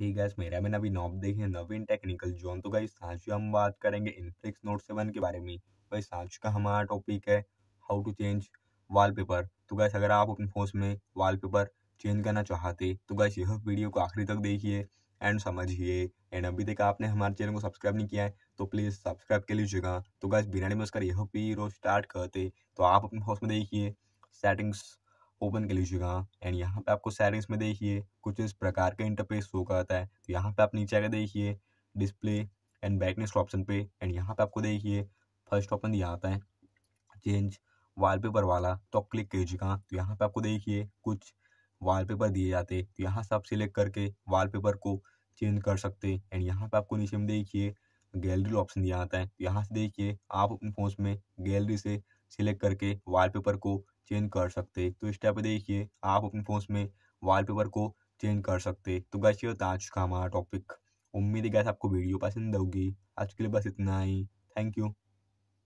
ठीक है मेरा मैंने अभी नॉब देखे नवीन टेक्निकल जोन तो गाइस आज हम बात करेंगे इनफ्लिक्स नोट सेवन के बारे में गाइस तो आज का हमारा टॉपिक है हाउ टू चेंज वॉलपेपर तो गैस अगर आप अपने फोन में वॉलपेपर चेंज करना चाहते तो गैस यह वीडियो को आखिरी तक देखिए एंड समझिए एंड अभी तक आपने हमारे चैनल को सब्सक्राइब नहीं किया है तो प्लीज़ सब्सक्राइब कर लीजिएगा तो गैस बिना में उसका यह रोज स्टार्ट करते तो आप अपने फोन में देखिए सेटिंग्स ओपन कर लीजिएगा एंड यहाँ पे आपको सेटिंग्स में देखिए कुछ इस प्रकार का इंटरफेस शो करता है तो यहाँ पे आप नीचे आकर देखिए डिस्प्ले एंड ब्राइटनेस ऑप्शन पे एंड यहाँ पे आपको देखिए फर्स्ट ऑप्शन दिया आता है चेंज वॉलपेपर वाला तो आप क्लिक कीजिएगा तो यहाँ पे आपको देखिए कुछ वॉलपेपर दिए जाते तो यहाँ से आप सिलेक्ट करके वॉलपेपर को चेंज कर सकते हैं एंड यहाँ पे आपको नीचे में देखिए गैलरी ऑप्शन दिया आता है तो यहाँ से देखिए आप अपने फोन में गैलरी से सिलेक्ट करके वॉलपेपर को चेंज कर सकते तो इस टाइप देखिए आप अपने फ़ोन में वॉलपेपर को चेंज कर सकते तो गैस ये होता आज का हमारा टॉपिक उम्मीद है गैस आपको वीडियो पसंद होगी आज के लिए बस इतना ही थैंक यू